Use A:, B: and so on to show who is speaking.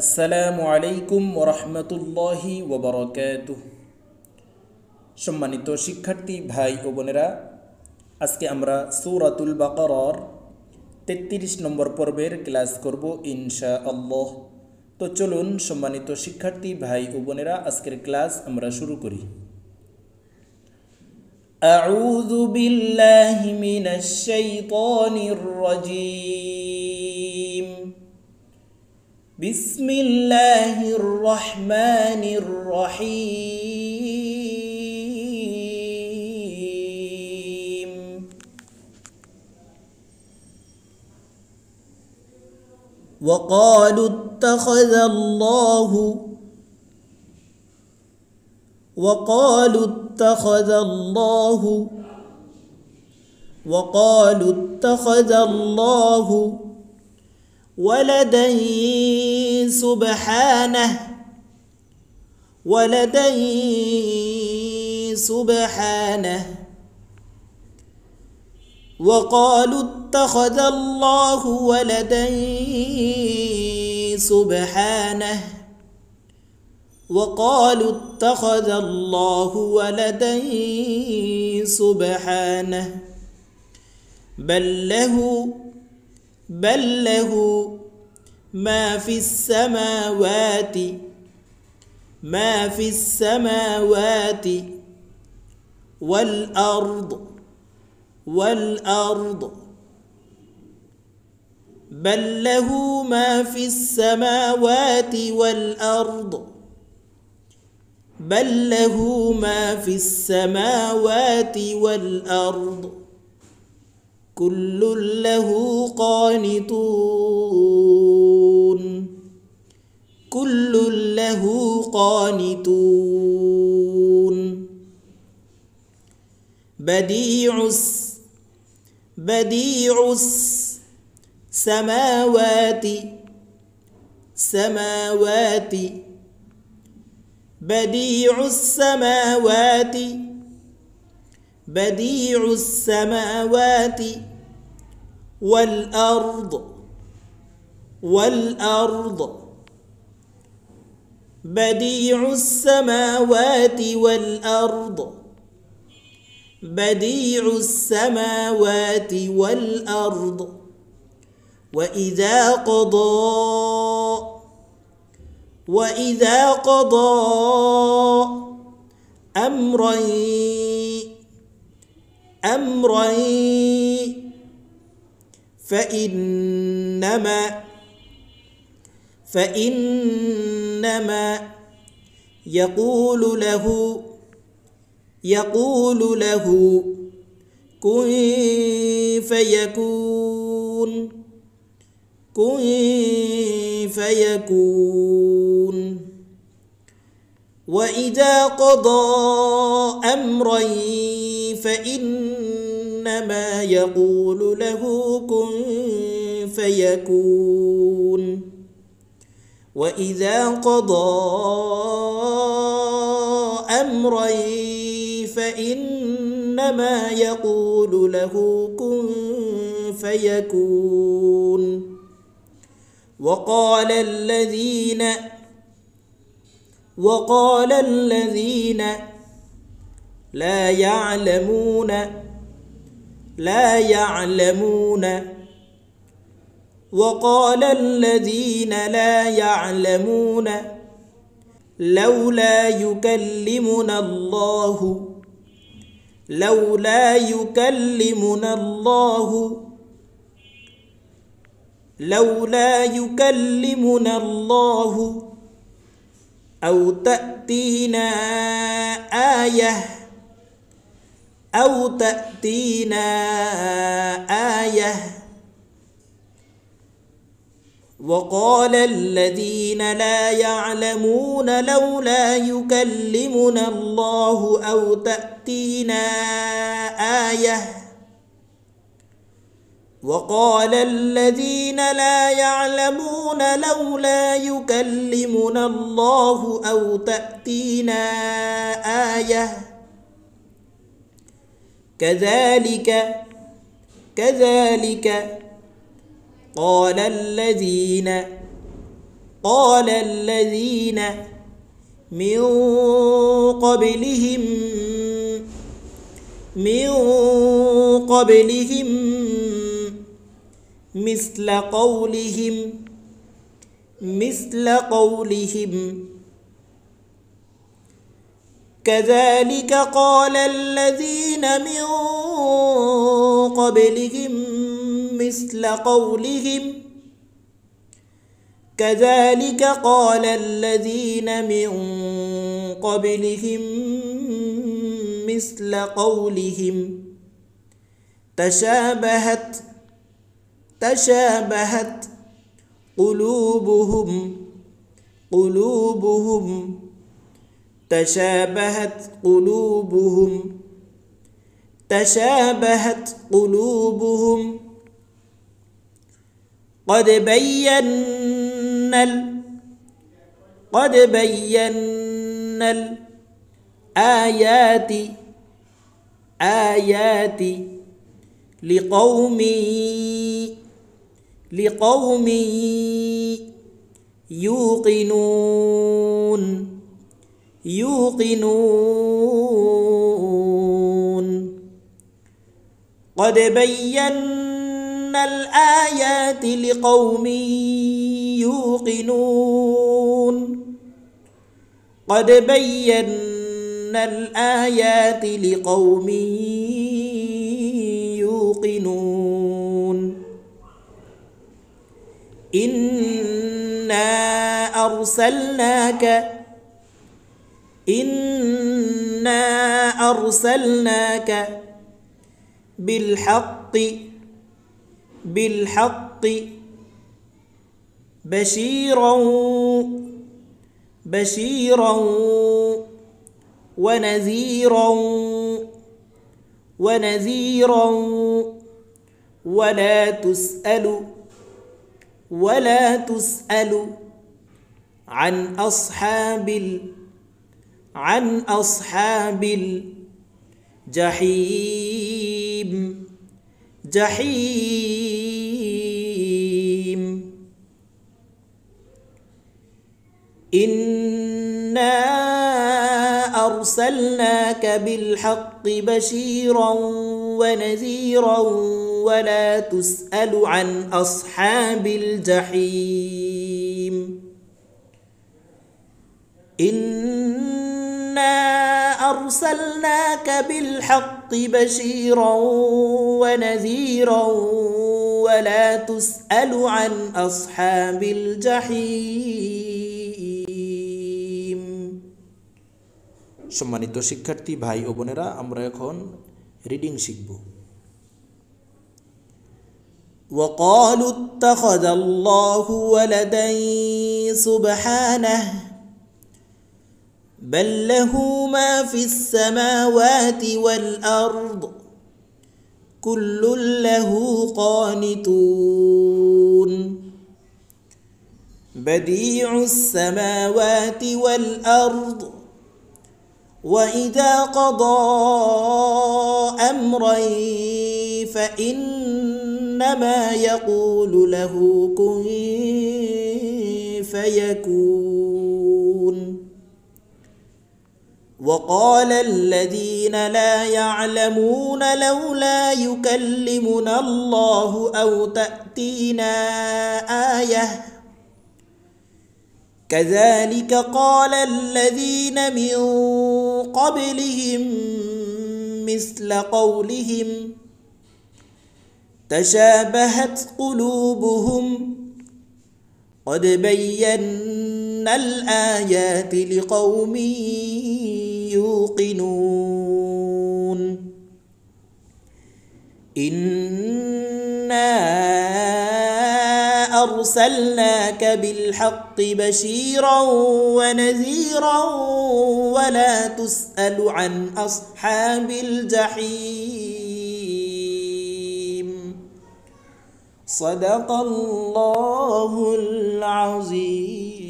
A: আসসালামু আলাইকুম ওরহমতুল্লাহি ওবরকাত সম্মানিত শিক্ষার্থী ভাই ও বোনেরা আজকে আমরা সৌরাতুল বাকরর তেত্রিশ নম্বর পর্বের ক্লাস করব ইনশা আল্লাহ তো চলুন সম্মানিত শিক্ষার্থী ভাই ও বোনেরা আজকের ক্লাস আমরা শুরু করি أعوذ بالله من الشيطان الرجيم بسم الله الرحمن الرحيم وقالوا اتخذ الله وقالوا اتخذ الله وقالوا اتخذ الله ولدي سبحانه ولدي سبحانه وقالوا اتخذ الله ولدا سبحانه وقالوا اتخذ الله ولدا سبحانه بل له بل له ما في السماوات ما في السماوات والأرض والأرض بل له ما في السماوات والأرض بل له ما في السماوات والأرض كل له قانتون كل له قانتون بديع الس بديع السماوات سماوات بديع السماوات بديع السماوات والأرض والأرض بديع السماوات والأرض بديع السماوات والأرض وإذا قضى وإذا قضى أمرا أمرا فإنما فإنما يقول له يقول له كن فيكون كن فيكون وإذا قضى أمرا فإن إنما يقول له كن فيكون وإذا قضى أمرا فإنما يقول له كن فيكون وقال الذين وقال الذين لا يعلمون لا يعلمون وقال الذين لا يعلمون لولا يكلمنا الله لولا يكلمنا الله لولا يكلمنا الله أو تأتينا آية أو تأتينا آية وقال الذين لا يعلمون لولا يكلمنا الله أو تأتينا آية وقال الذين لا يعلمون لولا يكلمنا الله أو تأتينا آية كذلك كذلك قال الذين قال الذين من قبلهم من قبلهم مثل قولهم مثل قولهم كذلك قال الذين من قبلهم مثل قولهم كذلك قال الذين من قبلهم مثل قولهم تشابهت تشابهت قلوبهم قلوبهم تشابهت قلوبهم تشابهت قلوبهم قد بينا قد بينا الآيات آيات لقوم لقوم يوقنون يوقنون قد بينا الآيات لقوم يوقنون قد بينا الآيات لقوم يوقنون إنا أرسلناك إنا أرسلناك بالحق بالحق بشيرا بشيرا ونذيرا ونذيرا ولا تسأل ولا تسأل عن أصحاب الأرض عن أصحاب الجحيم جحيم إنا أرسلناك بالحق بشيرا ونذيرا ولا تسأل عن أصحاب الجحيم أرسلناك بالحق بشيرا ونذيرا ولا تسأل عن أصحاب الجحيم সম্মানিত শিক্ষার্থী ভাই ও বোনেরা আমরা এখন রিডিং শিখব وقالوا اتخذ الله ولدا سبحانه بل له ما في السماوات والأرض كل له قانتون بديع السماوات والأرض وإذا قضى أمرا فإنما يقول له كن فيكون وقال الذين لا يعلمون لولا يكلمنا الله او تاتينا ايه كذلك قال الذين من قبلهم مثل قولهم تشابهت قلوبهم قد بينا الآيات لقوم يوقنون إنا أرسلناك بالحق بشيرا ونذيرا ولا تسأل عن أصحاب الجحيم صدق الله العظيم